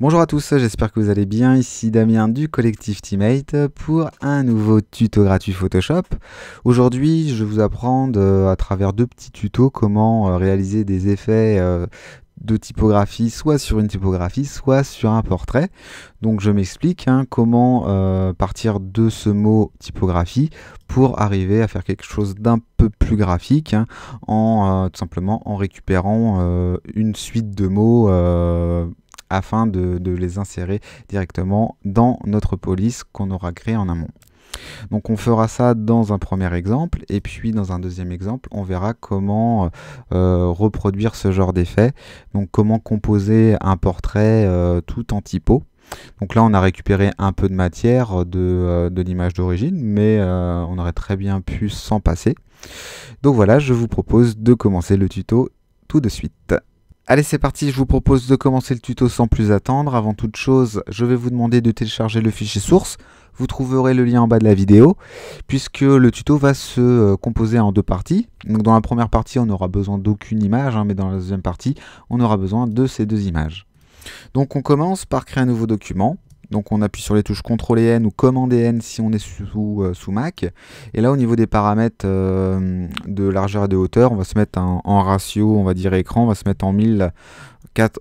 Bonjour à tous, j'espère que vous allez bien. Ici Damien du collectif Teammate pour un nouveau tuto gratuit Photoshop. Aujourd'hui, je vais vous apprendre à travers deux petits tutos comment euh, réaliser des effets euh, de typographie, soit sur une typographie, soit sur un portrait. Donc je m'explique hein, comment euh, partir de ce mot typographie pour arriver à faire quelque chose d'un peu plus graphique, hein, en tout simplement en récupérant une suite de mots afin de, les insérer directement dans notre police qu'on aura créée en amont. Donc on fera ça dans un premier exemple et puis dans un deuxième exemple on verra comment euh, reproduire ce genre d'effet, donc comment composer un portrait euh, tout en typo. Donc là on a récupéré un peu de matière euh, de l'image d'origine mais on aurait très bien pu s'en passer. Donc voilà je vous propose de commencer le tuto tout de suite. Allez, c'est parti, je vous propose de commencer le tuto sans plus attendre. Avant toute chose, je vais vous demander de télécharger le fichier source. Vous trouverez le lien en bas de la vidéo, puisque le tuto va se euh, composer en deux parties. Donc dans la première partie, on n'aura besoin d'aucune image, hein, mais dans la deuxième partie, on aura besoin de ces deux images. Donc on commence par créer un nouveau document. Donc on appuie sur les touches CTRL et N ou command et N si on est euh, sous, Mac. Et là au niveau des paramètres euh, de largeur et de hauteur, on va se mettre en ratio, on va dire écran, on va se mettre en,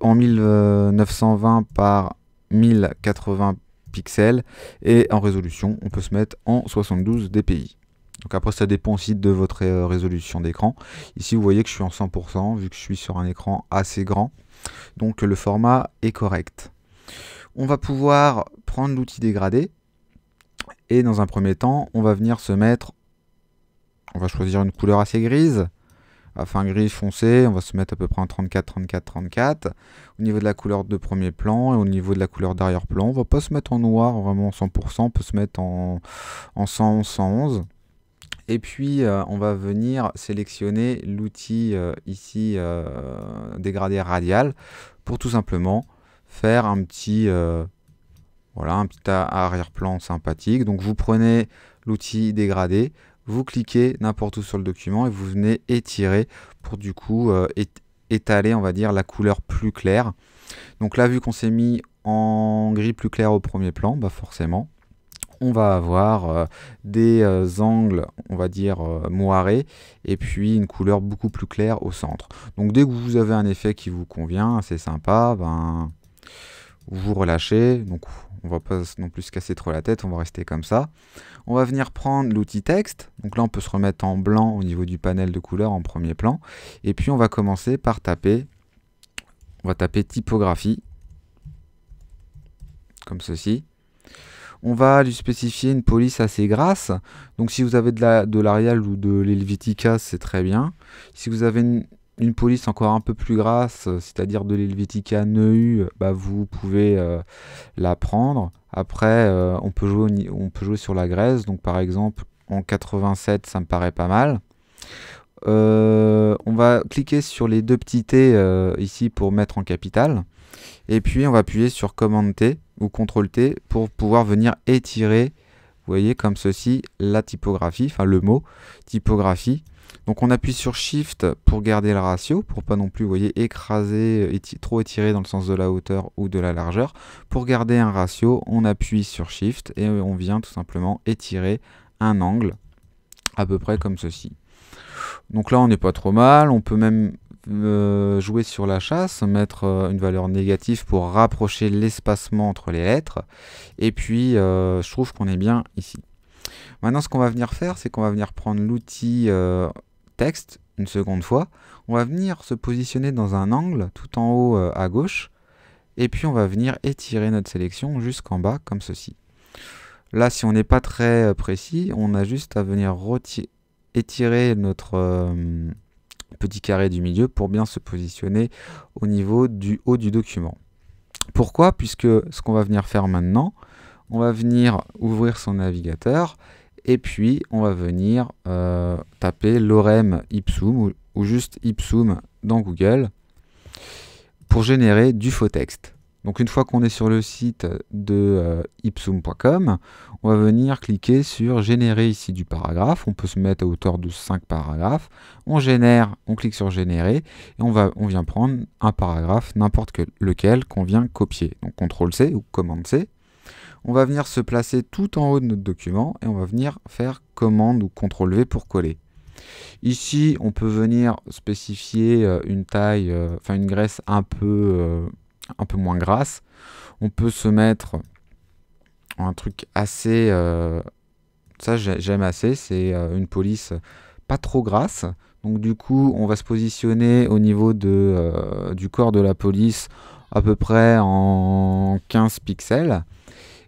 en 1920 euh, par 1080 pixels. Et en résolution, on peut se mettre en 72 dpi. Donc après ça dépend aussi de votre résolution d'écran. Ici vous voyez que je suis en 100% vu que je suis sur un écran assez grand. Donc le format est correct on va pouvoir prendre l'outil dégradé et dans un premier temps, on va venir se mettre, on va choisir une couleur assez grise, enfin grise foncé, on va se mettre à peu près en 34, 34, 34. Au niveau de la couleur de premier plan et au niveau de la couleur d'arrière-plan, on va pas se mettre en noir vraiment 100%, on peut se mettre en, 111, 111. Et puis euh, on va venir sélectionner l'outil euh, ici euh, dégradé radial pour tout simplement faire un petit, euh, voilà, un petit arrière-plan sympathique. Donc vous prenez l'outil dégradé, vous cliquez n'importe où sur le document et vous venez étirer pour du coup euh, étaler, on va dire, la couleur plus claire. Donc là, vu qu'on s'est mis en gris plus clair au premier plan, bah forcément, on va avoir euh, des angles, on va dire moirés, et puis une couleur beaucoup plus claire au centre. Donc dès que vous avez un effet qui vous convient, c'est sympa, ben vous relâchez, donc on va pas non plus se casser trop la tête, on va rester comme ça. On va venir prendre l'outil texte, donc là on peut se remettre en blanc au niveau du panel de couleurs en premier plan, et puis on va commencer par taper, on va taper typographie, comme ceci. On va lui spécifier une police assez grasse, donc si vous avez de l'Arial de ou de l'Helvetica c'est très bien. Si vous avez une, une police encore un peu plus grasse, euh, c'est-à-dire de l'Helvetica Neu, bah, vous pouvez euh, la prendre. Après, euh, on, peut jouer, on peut jouer sur la graisse. donc par exemple en 87, ça me paraît pas mal. on va cliquer sur les deux petits T ici pour mettre en capital. Et puis on va appuyer sur Command T ou Ctrl T pour pouvoir venir étirer, vous voyez comme ceci, la typographie, enfin le mot typographie. Donc on appuie sur Shift pour garder le ratio, pour pas non plus vous voyez, écraser, euh, trop étirer dans le sens de la hauteur ou de la largeur. Pour garder un ratio, on appuie sur Shift et euh, on vient tout simplement étirer un angle à peu près comme ceci. Donc là on n'est pas trop mal, on peut même euh, jouer sur la chasse, mettre une valeur négative pour rapprocher l'espacement entre les lettres. Et puis, je trouve qu'on est bien ici. Maintenant, ce qu'on va venir faire, c'est qu'on va venir prendre l'outil euh, texte une seconde fois. On va venir se positionner dans un angle tout en haut euh, à gauche. Et puis on va venir étirer notre sélection jusqu'en bas comme ceci. Là, si on n'est pas très euh, précis, on a juste à venir étirer notre petit carré du milieu pour bien se positionner au niveau du haut du document. Pourquoi Puisque ce qu'on va venir faire maintenant, on va venir ouvrir son navigateur et puis, on va venir euh, taper lorem ipsum ou, juste ipsum dans Google pour générer du faux texte. Donc une fois qu'on est sur le site de euh, ipsum.com, on va venir cliquer sur générer ici du paragraphe. On peut se mettre à hauteur de 5 paragraphes. On génère, on clique sur générer et on, va, on vient prendre un paragraphe, n'importe lequel qu'on vient copier. Donc CTRL C ou Cmd C on va venir se placer tout en haut de notre document et on va venir faire commande ou CTRL V pour coller. Ici, on peut venir spécifier euh, une taille, euh, enfin une graisse euh, un peu, moins grasse. On peut se mettre un truc assez... ça, j'aime assez, c'est une police pas trop grasse. Donc du coup, on va se positionner au niveau du corps de la police à peu près en 15 pixels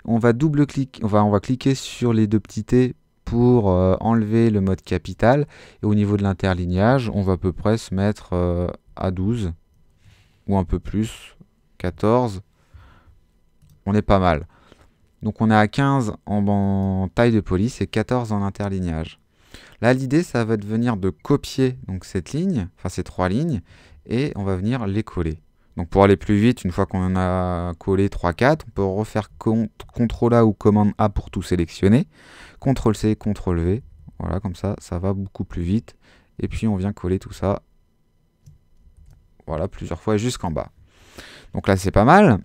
on va double cliquer, on va cliquer sur les deux petits T pour euh, enlever le mode capital. Et au niveau de l'interlignage, on va à peu près se mettre euh, à 12 ou un peu plus, 14. On est pas mal. Donc on est à 15 en, taille de police et 14 en interlignage. Là, l'idée, ça va venir de copier donc cette ligne, enfin ces trois lignes, et on va venir les coller. Donc pour aller plus vite, une fois qu'on en a collé 3-4, on peut refaire CTRL A ou commande A pour tout sélectionner, CTRL C, CTRL V, voilà comme ça, ça va beaucoup plus vite. Et puis on vient coller tout ça, voilà, plusieurs fois jusqu'en bas. Donc là c'est pas mal.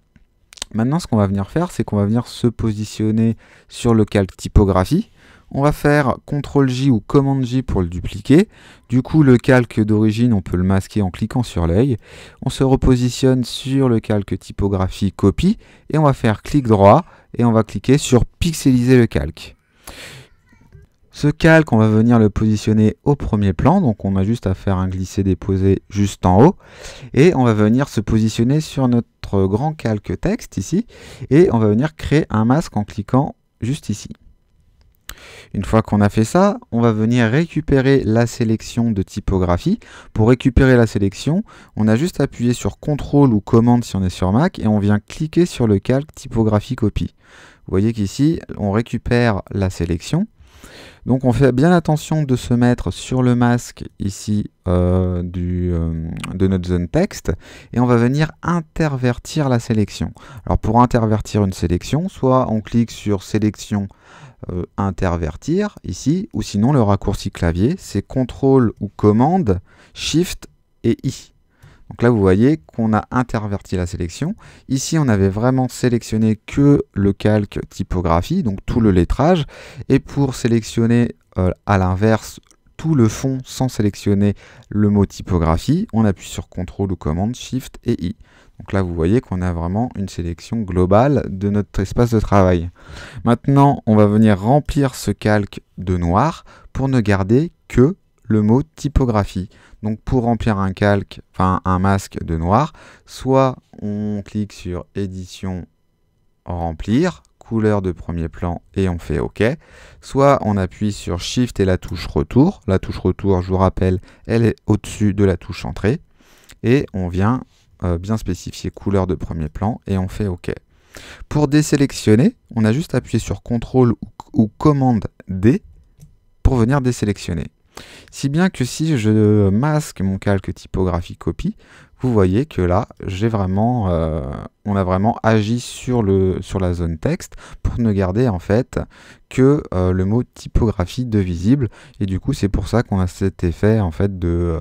Maintenant ce qu'on va venir faire, c'est qu'on va venir se positionner sur le calque typographie. On va faire CTRL-J ou commande j pour le dupliquer. Du coup, le calque d'origine, on peut le masquer en cliquant sur l'œil. On se repositionne sur le calque typographie copie et on va faire clic droit et on va cliquer sur pixeliser le calque. Ce calque, on va venir le positionner au premier plan, donc on a juste à faire un glisser-déposer juste en haut, et on va venir se positionner sur notre grand calque texte ici, et on va venir créer un masque en cliquant juste ici. Une fois qu'on a fait ça, on va venir récupérer la sélection de typographie. Pour récupérer la sélection, on a juste appuyé sur CTRL ou commande si on est sur Mac et on vient cliquer sur le calque typographie copie. Vous voyez qu'ici, on récupère la sélection. Donc on fait bien attention de se mettre sur le masque ici euh, euh, de notre zone texte et on va venir intervertir la sélection. Alors pour intervertir une sélection, soit on clique sur sélection euh, intervertir ici, ou sinon le raccourci clavier, c'est CTRL ou commande, SHIFT et I. Donc là, vous voyez qu'on a interverti la sélection. Ici, on avait vraiment sélectionné que le calque typographie, donc tout le lettrage. Et pour sélectionner euh, à l'inverse tout le fond sans sélectionner le mot typographie, on appuie sur CTRL ou commande, SHIFT et I. Donc là, vous voyez qu'on a vraiment une sélection globale de notre espace de travail. Maintenant, on va venir remplir ce calque de noir pour ne garder que le mot typographie. Donc pour remplir un calque, enfin un masque de noir, soit on clique sur édition remplir, couleur de premier plan et on fait OK. Soit on appuie sur Shift et la touche retour. La touche retour, je vous rappelle, elle est au-dessus de la touche entrée. Et on vient euh, bien spécifié couleur de premier plan et on fait OK. Pour désélectionner, on a juste appuyé sur CTRL ou, CMD commande D pour venir désélectionner. Si bien que si je masque mon calque typographie copie, voyez que là, j'ai vraiment, euh, on a vraiment agi sur, le, sur la zone texte pour ne garder en fait que euh, le mot typographie de visible. Et du coup, c'est pour ça qu'on a cet effet en fait euh,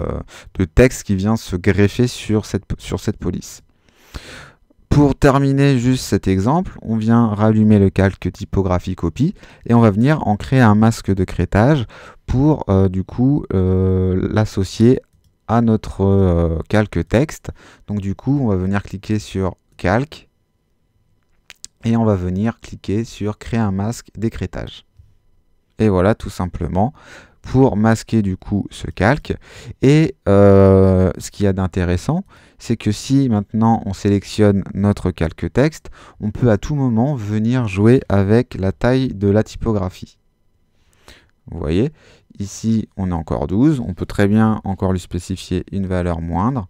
de, texte qui vient se greffer sur cette, sur cette police. Pour terminer juste cet exemple, on vient rallumer le calque typographie copie et on va venir en créer un masque de crétage pour du coup l'associer à à notre euh, calque texte. Donc du coup, on va venir cliquer sur calque et on va venir cliquer sur créer un masque d'écrétage. Et voilà tout simplement pour masquer du coup ce calque. Et euh, ce qu'il y a d'intéressant, c'est que si maintenant on sélectionne notre calque texte, on peut à tout moment venir jouer avec la taille de la typographie. Vous voyez, ici on a encore 12, on peut très bien encore lui spécifier une valeur moindre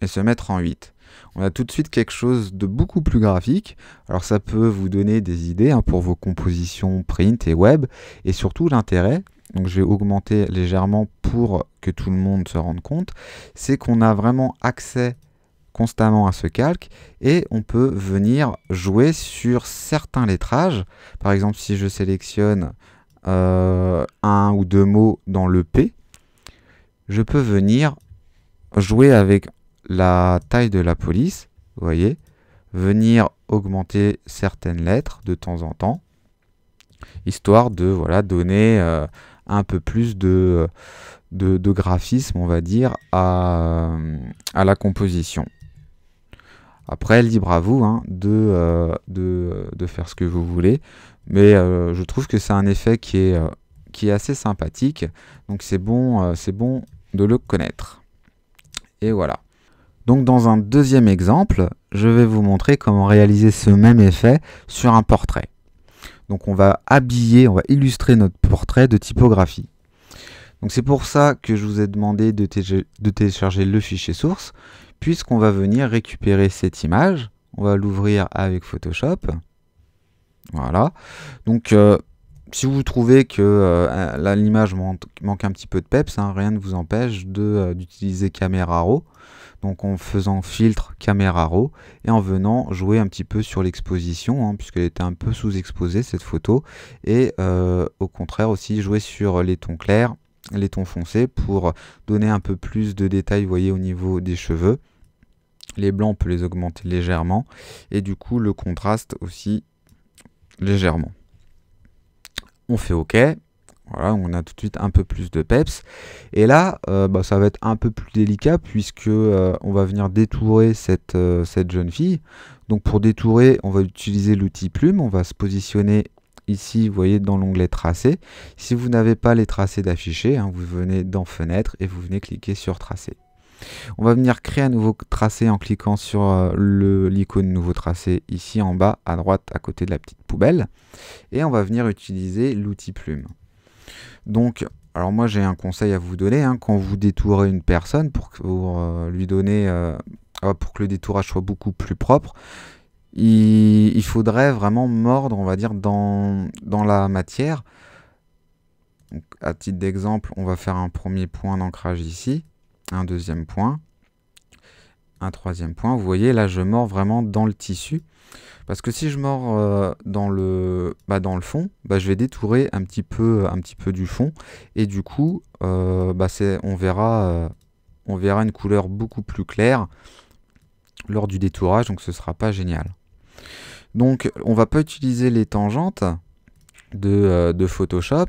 et se mettre en 8. On a tout de suite quelque chose de beaucoup plus graphique. Alors ça peut vous donner des idées hein, pour vos compositions print et web et surtout l'intérêt, donc je vais augmenter légèrement pour que tout le monde se rende compte, c'est qu'on a vraiment accès constamment à ce calque et on peut venir jouer sur certains lettrages. Par exemple, si je sélectionne euh, un ou deux mots dans le P, je peux venir jouer avec la taille de la police, vous voyez, venir augmenter certaines lettres de temps en temps, histoire de voilà, donner euh, un peu plus de, de, de, graphisme, on va dire, à, euh, à la composition. Après, libre à vous hein, euh, de, faire ce que vous voulez. Mais euh, je trouve que c'est un effet qui est, euh, assez sympathique. Donc c'est bon, bon de le connaître. Et voilà. Donc dans un deuxième exemple, je vais vous montrer comment réaliser ce même effet sur un portrait. Donc on va habiller, on va illustrer notre portrait de typographie. Donc c'est pour ça que je vous ai demandé de télécharger le fichier source puisqu'on va venir récupérer cette image. On va l'ouvrir avec Photoshop. Voilà. Donc, euh, si vous trouvez que euh, l'image manque, un petit peu de peps, hein, rien ne vous empêche euh, d'utiliser Camera Raw. Donc en faisant filtre Camera Raw et en venant jouer un petit peu sur l'exposition, hein, puisqu'elle était un peu sous-exposée cette photo. Et au contraire aussi jouer sur les tons clairs, les tons foncés pour donner un peu plus de détails, voyez, au niveau des cheveux. Les blancs, on peut les augmenter légèrement. Et du coup, le contraste aussi légèrement. On fait OK. Voilà, on a tout de suite un peu plus de peps. Et là, euh, bah, ça va être un peu plus délicat puisque euh, on va venir détourer cette, euh, cette jeune fille. Donc pour détourer, on va utiliser l'outil plume. On va se positionner ici, vous voyez dans l'onglet tracé. Si vous n'avez pas les tracés d'afficher, hein, vous venez dans fenêtre et vous venez cliquer sur tracé. On va venir créer un nouveau tracé en cliquant sur euh, l'icône nouveau tracé ici en bas à droite à côté de la petite poubelle. Et on va venir utiliser l'outil plume. Donc, alors moi j'ai un conseil à vous donner, hein. quand vous détourez une personne pour, euh, lui donner... Euh, ah, pour que le détourage soit beaucoup plus propre, il, faudrait vraiment mordre, on va dire, dans, dans la matière. à titre d'exemple, on va faire un premier point d'ancrage ici, un deuxième point, un troisième point. Vous voyez, là, je mords vraiment dans le tissu. Parce que si je mords euh, dans, le, bah, dans le fond, bah, je vais détourer un petit, peu, un petit peu du fond. Et du coup, euh, bah, on, verra, euh, on verra une couleur beaucoup plus claire lors du détourage, donc ce sera pas génial. Donc on ne va pas utiliser les tangentes de, euh, Photoshop,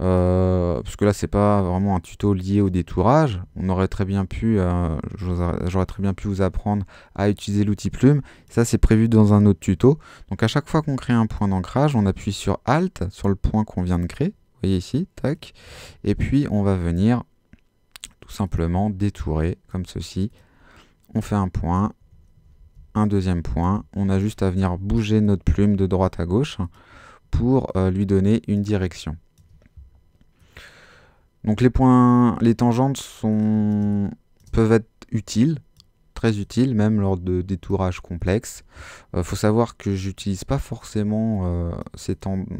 euh, parce que là c'est pas vraiment un tuto lié au détourage. On aurait très bien pu, euh, j'aurais très bien pu vous apprendre à utiliser l'outil plume. Ça c'est prévu dans un autre tuto. Donc à chaque fois qu'on crée un point d'ancrage, on appuie sur Alt, sur le point qu'on vient de créer. Vous voyez ici, tac. Et puis on va venir tout simplement détourer comme ceci. On fait un point, un deuxième point. On a juste à venir bouger notre plume de droite à gauche pour euh, lui donner une direction. Donc les points, les tangentes sont, peuvent être utiles, très utiles, même lors de détourages complexes. Euh, faut savoir que j'utilise pas forcément euh, ces,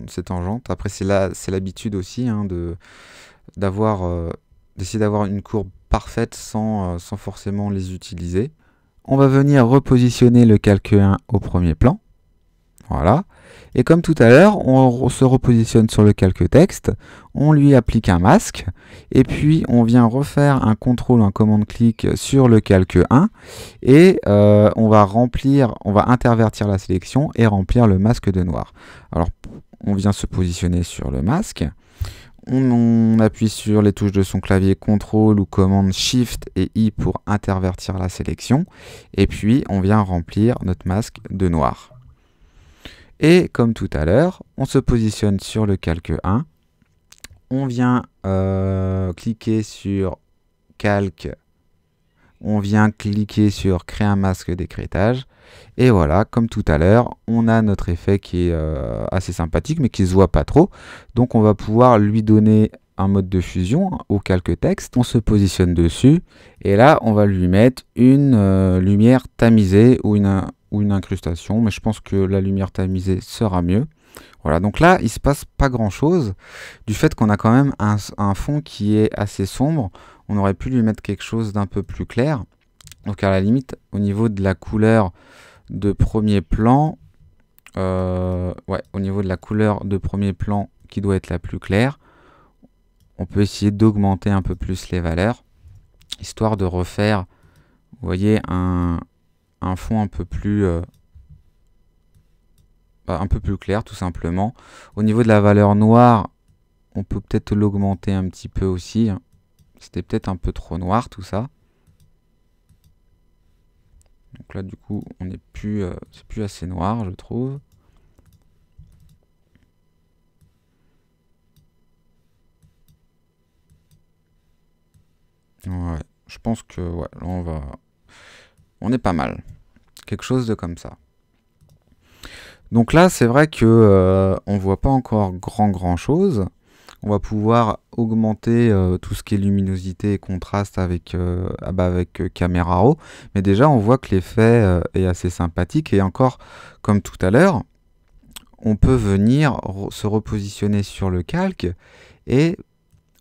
ces, tangentes. Après, c'est l'habitude aussi hein, d'avoir d'essayer d'avoir une courbe parfaite sans, sans forcément les utiliser. On va venir repositionner le calque 1 au premier plan. Voilà. Et comme tout à l'heure, on se repositionne sur le calque texte, on lui applique un masque, et puis on vient refaire un contrôle un commande-clic sur le calque 1, et euh, on va remplir, on va intervertir la sélection et remplir le masque de noir. Alors, on vient se positionner sur le masque, on, appuie sur les touches de son clavier CTRL ou commande SHIFT et I pour intervertir la sélection. Et puis on vient remplir notre masque de noir. Et comme tout à l'heure, on se positionne sur le calque 1. On vient euh, cliquer sur calque on vient cliquer sur créer un masque d'écrétage. Et voilà, comme tout à l'heure, on a notre effet qui est euh, assez sympathique, mais qui ne se voit pas trop. Donc on va pouvoir lui donner un mode de fusion au calque texte. On se positionne dessus, et là, on va lui mettre une euh, lumière tamisée ou une, ou une incrustation, mais je pense que la lumière tamisée sera mieux. Voilà, donc là, il se passe pas grand-chose, du fait qu'on a quand même un fond qui est assez sombre on aurait pu lui mettre quelque chose d'un peu plus clair. Donc à la limite, au niveau de la couleur de premier plan, euh, ouais, au niveau de la couleur de premier plan qui doit être la plus claire, on peut essayer d'augmenter un peu plus les valeurs, histoire de refaire, vous voyez, un, fond un peu plus... Euh, bah, un peu plus clair tout simplement. Au niveau de la valeur noire, on peut peut-être l'augmenter un petit peu aussi. C'était peut-être un peu trop noir tout ça. Donc là, du coup, on n'est plus, euh, c'est plus assez noir, je trouve. Ouais, je pense que ouais, là on va, on est pas mal, quelque chose de comme ça. Donc là, c'est vrai que euh, on voit pas encore grand grand chose on va pouvoir augmenter euh, tout ce qui est luminosité et contraste avec, euh, ah bah, avec euh, Camera Raw. Mais déjà, on voit que l'effet est assez sympathique. Et encore, comme tout à l'heure, on peut venir se repositionner sur le calque et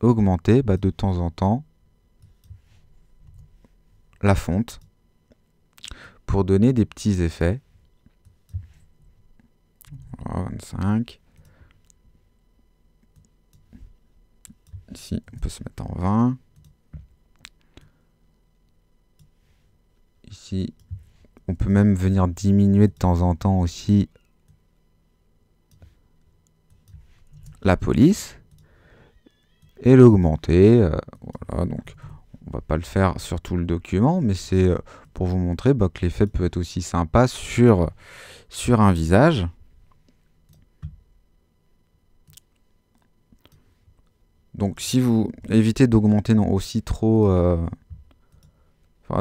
augmenter bah, de temps en temps la fonte pour donner des petits effets. 25. Ici, on peut se mettre en 20. Ici, on peut même venir diminuer de temps en temps aussi la police et l'augmenter. Euh, voilà, donc on va pas le faire sur tout le document, mais c'est euh, pour vous montrer bah, que l'effet peut être aussi sympa sur, sur un visage. Donc si vous évitez d'augmenter non aussi trop, euh,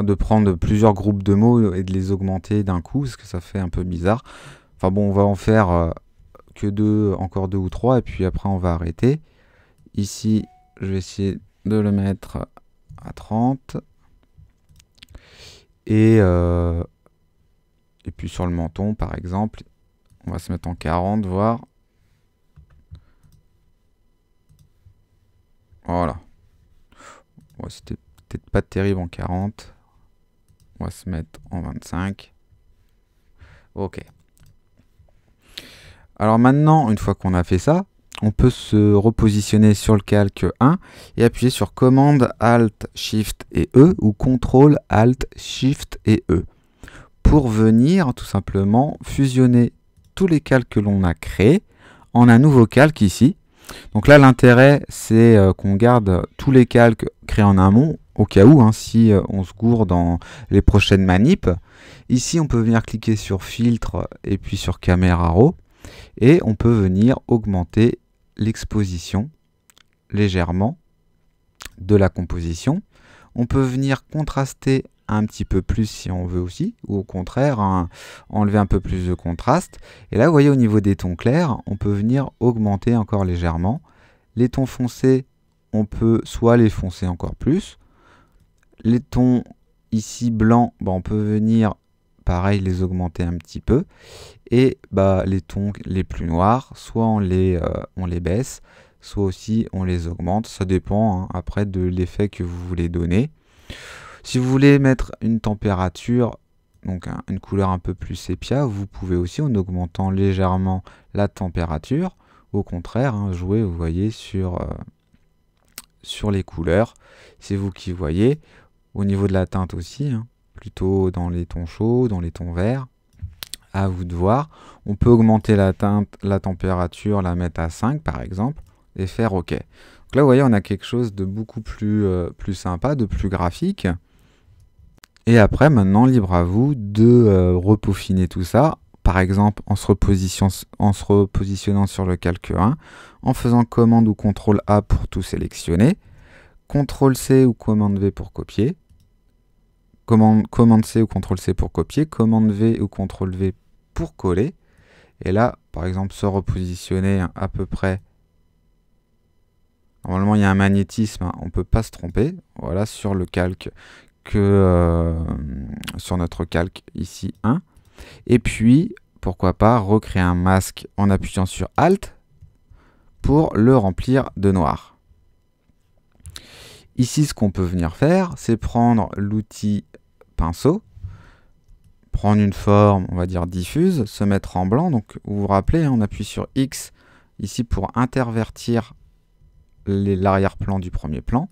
de prendre plusieurs groupes de mots et de les augmenter d'un coup, parce que ça fait un peu bizarre. Enfin bon, on va en faire euh, que deux, encore deux ou trois, et puis après on va arrêter. Ici, je vais essayer de le mettre à 30. Et, euh, et puis sur le menton, par exemple, on va se mettre en 40, voire Voilà. C'était peut-être pas terrible en 40. On va se mettre en 25. Ok. Alors maintenant, une fois qu'on a fait ça, on peut se repositionner sur le calque 1 et appuyer sur commande Alt Shift et E ou contrôle Alt Shift et E pour venir tout simplement fusionner tous les calques que l'on a créés en un nouveau calque ici donc là, l'intérêt, c'est euh, qu'on garde tous les calques créés en amont, au cas où, hein, si euh, on se gourre dans les prochaines manips. Ici, on peut venir cliquer sur filtre et puis sur caméra RAW. Et on peut venir augmenter l'exposition légèrement de la composition. On peut venir contraster un petit peu plus si on veut aussi, ou au contraire enlever un peu plus de contraste. Et là, vous voyez, au niveau des tons clairs, on peut venir augmenter encore légèrement. Les tons foncés, on peut soit les foncer encore plus. Les tons ici blancs, bah, on peut venir pareil les augmenter un petit peu. Et bah, les tons les plus noirs, soit on les, euh, on les baisse, soit aussi on les augmente. Ça dépend hein, après de l'effet que vous voulez donner. Si vous voulez mettre une température, donc une couleur un peu plus sépia, vous pouvez aussi en augmentant légèrement la température, au contraire, hein, jouer, vous voyez, euh, sur, les couleurs. C'est vous qui voyez. Au niveau de la teinte aussi, hein, plutôt dans les tons chauds, dans les tons verts. À vous de voir. On peut augmenter la teinte, la température, la mettre à 5 par exemple, et faire OK. Donc là, vous voyez, on a quelque chose de beaucoup plus euh, sympa, de plus graphique. Et après, maintenant, libre à vous de euh, tout ça, par exemple en se, repositionnant sur le calque 1, en faisant commande ou contrôle A pour tout sélectionner, contrôle C ou commande V pour copier, commande, C ou contrôle C pour copier, commande V ou contrôle V pour coller, et là, par exemple, se repositionner à peu près Normalement, il y a un magnétisme, hein, on ne peut pas se tromper. Voilà, sur le calque que euh, sur notre calque ici 1. Et puis, pourquoi pas recréer un masque en appuyant sur Alt pour le remplir de noir. Ici, ce qu'on peut venir faire, c'est prendre l'outil pinceau, prendre une forme, on va dire diffuse, se mettre en blanc. Donc, vous vous rappelez, hein, on appuie sur X ici pour intervertir l'arrière-plan du premier plan.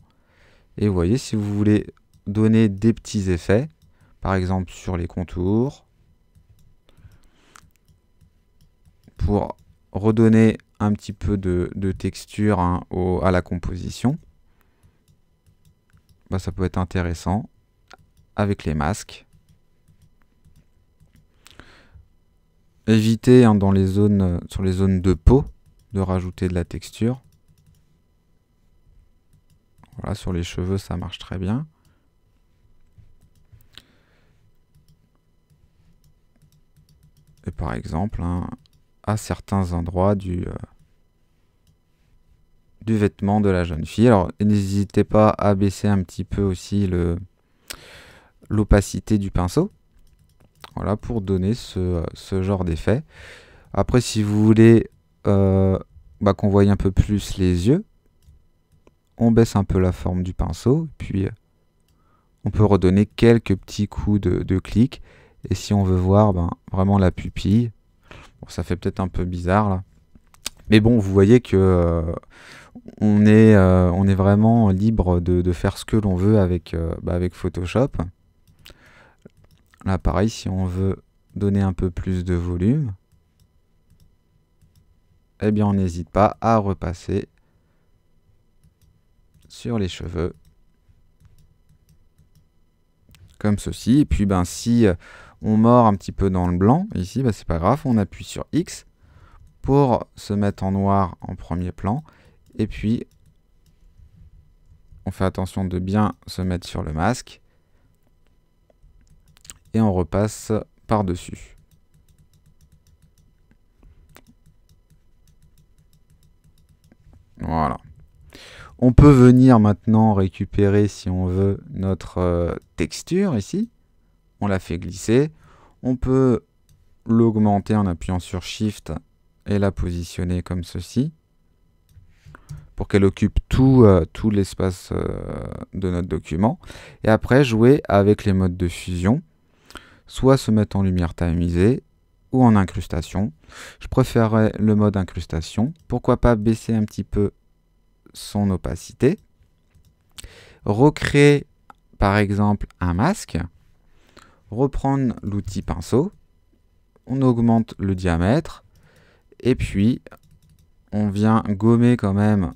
Et vous voyez, si vous voulez donner des petits effets, par exemple sur les contours, pour redonner un petit peu de, texture hein, à la composition. Bah, ça peut être intéressant avec les masques. Éviter hein, dans les zones, sur les zones de peau de rajouter de la texture. Voilà, sur les cheveux, ça marche très bien. par exemple, hein, à certains endroits euh, du, vêtement de la jeune fille. Alors n'hésitez pas à baisser un petit peu aussi l'opacité du pinceau. Voilà, pour donner ce, euh, genre d'effet. Après, si vous voulez euh, bah, qu'on voie un peu plus les yeux, on baisse un peu la forme du pinceau, puis on peut redonner quelques petits coups de, de clic. Et si on veut voir ben, vraiment la pupille, ça fait peut-être un peu bizarre là. Mais bon, vous voyez que euh, on, est, euh, on est vraiment libre de, faire ce que l'on veut avec, euh, bah, avec Photoshop. Là, pareil, si on veut donner un peu plus de volume, eh bien, on n'hésite pas à repasser sur les cheveux comme ceci. Et puis, ben, si on mord un petit peu dans le blanc. Ici, bah, c'est pas grave, on appuie sur X pour se mettre en noir en premier plan. Et puis, on fait attention de bien se mettre sur le masque. Et on repasse par-dessus. Voilà. On peut venir maintenant récupérer, si on veut, notre euh, texture ici on la fait glisser. On peut l'augmenter en appuyant sur Shift et la positionner comme ceci pour qu'elle occupe tout, euh, l'espace euh, de notre document. Et après, jouer avec les modes de fusion, soit se mettre en lumière tamisée ou en incrustation. Je préférerais le mode incrustation. Pourquoi pas baisser un petit peu son opacité. Recréer, par exemple, un masque reprendre l'outil pinceau, on augmente le diamètre, et puis on vient gommer quand même,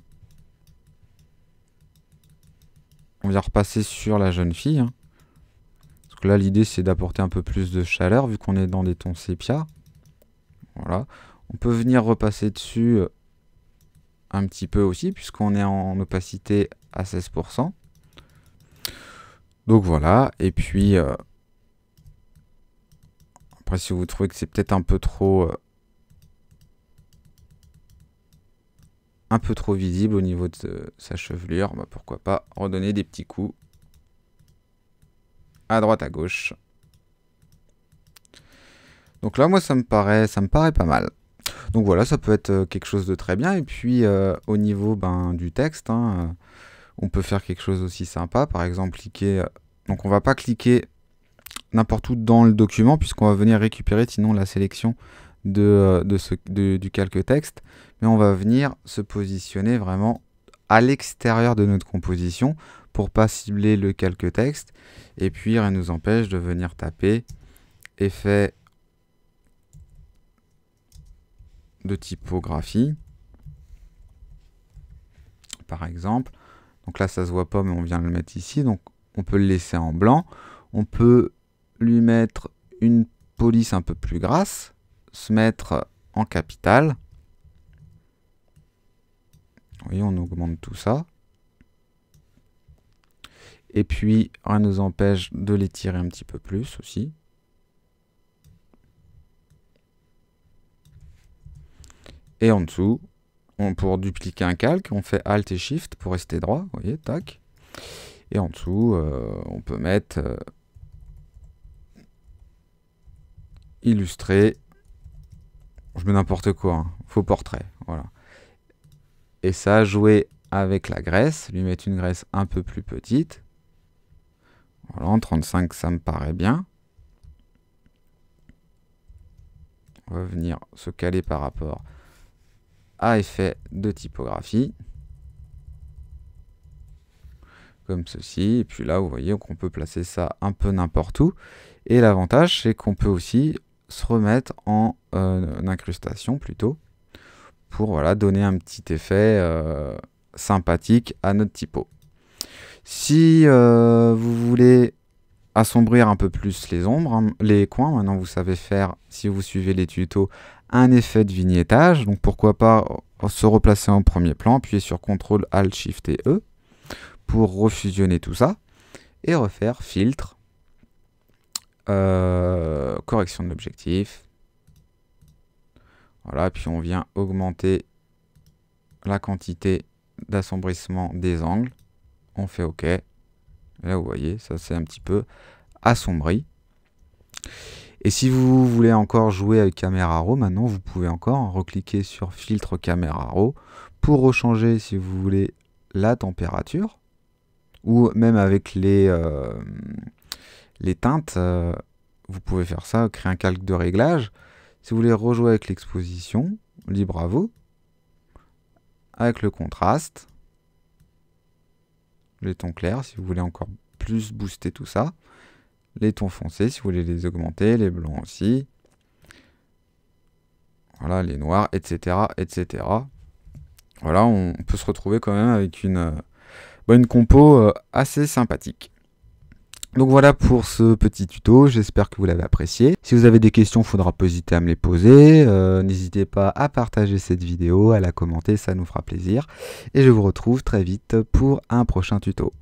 on vient repasser sur la jeune fille. Hein. Parce que là l'idée c'est d'apporter un peu plus de chaleur vu qu'on est dans des tons sépia. Voilà. On peut venir repasser dessus euh, un petit peu aussi puisqu'on est en opacité à 16%. Donc voilà, et puis... Euh, après, si vous trouvez que c'est peut-être un peu trop... Euh, un peu trop visible au niveau de euh, sa chevelure, bah, pourquoi pas redonner des petits coups. À droite, à gauche. Donc là, moi, ça me paraît, ça me paraît pas mal. Donc voilà, ça peut être euh, quelque chose de très bien. Et puis, au niveau ben, du texte, hein, on peut faire quelque chose aussi sympa. Par exemple, cliquer... Donc on va pas cliquer n'importe où dans le document, puisqu'on va venir récupérer sinon la sélection de, euh, de ce, du calque texte, mais on va venir se positionner vraiment à l'extérieur de notre composition pour pas cibler le calque texte, et puis rien nous empêche de venir taper effet de typographie, par exemple. Donc là, ça se voit pas, mais on vient le mettre ici. Donc on peut le laisser en blanc. On peut lui mettre une police un peu plus grasse, se mettre en Vous voyez, on augmente tout ça. Et puis, rien ne nous empêche de l'étirer un petit peu plus aussi. Et en dessous, on, pour dupliquer un calque, on fait Alt et Shift pour rester droit. Vous voyez, tac. Et en dessous, euh, on peut mettre... Euh, illustrer, Je mets n'importe quoi, hein. faux portrait, voilà. Et ça, jouer avec la graisse, lui mettre une graisse un peu plus petite. Voilà, en 35, ça me paraît bien. On va venir se caler par rapport à effet de typographie. Comme ceci. Et puis là, vous voyez qu'on peut placer ça un peu n'importe où. Et l'avantage, c'est qu'on peut aussi se remettre euh, en incrustation plutôt pour voilà, donner un petit effet euh, sympathique à notre typo. Si euh, vous voulez assombrir un peu plus les ombres, hein, les coins, maintenant vous savez faire, si vous suivez les tutos, un effet de vignettage. Donc pourquoi pas se replacer en premier plan, appuyer sur CTRL, ALT, SHIFT et E pour refusionner tout ça et refaire filtre, euh, correction de l'objectif. Voilà, puis on vient augmenter la quantité d'assombrissement des angles. On fait OK. Là, vous voyez, ça c'est un petit peu assombri. Et si vous voulez encore jouer avec caméra Raw, maintenant vous pouvez encore recliquer sur Filtre caméra Raw pour rechanger, si vous voulez, la température. Ou même avec les, euh, les teintes, euh, vous pouvez faire ça, créer un calque de réglage. Si vous voulez rejouer avec l'exposition, libre à vous. Avec le contraste, les tons clairs si vous voulez encore plus booster tout ça. Les tons foncés si vous voulez les augmenter, les blancs aussi. Voilà, les noirs, etc. etc. Voilà, on peut se retrouver quand même avec une, euh, bah, une compo euh, assez sympathique. Donc voilà pour ce petit tuto, j'espère que vous l'avez apprécié. Si vous avez des questions, il faudra pas hésiter à me les poser. Euh, n'hésitez pas à partager cette vidéo, à la commenter, ça nous fera plaisir. Et je vous retrouve très vite pour un prochain tuto.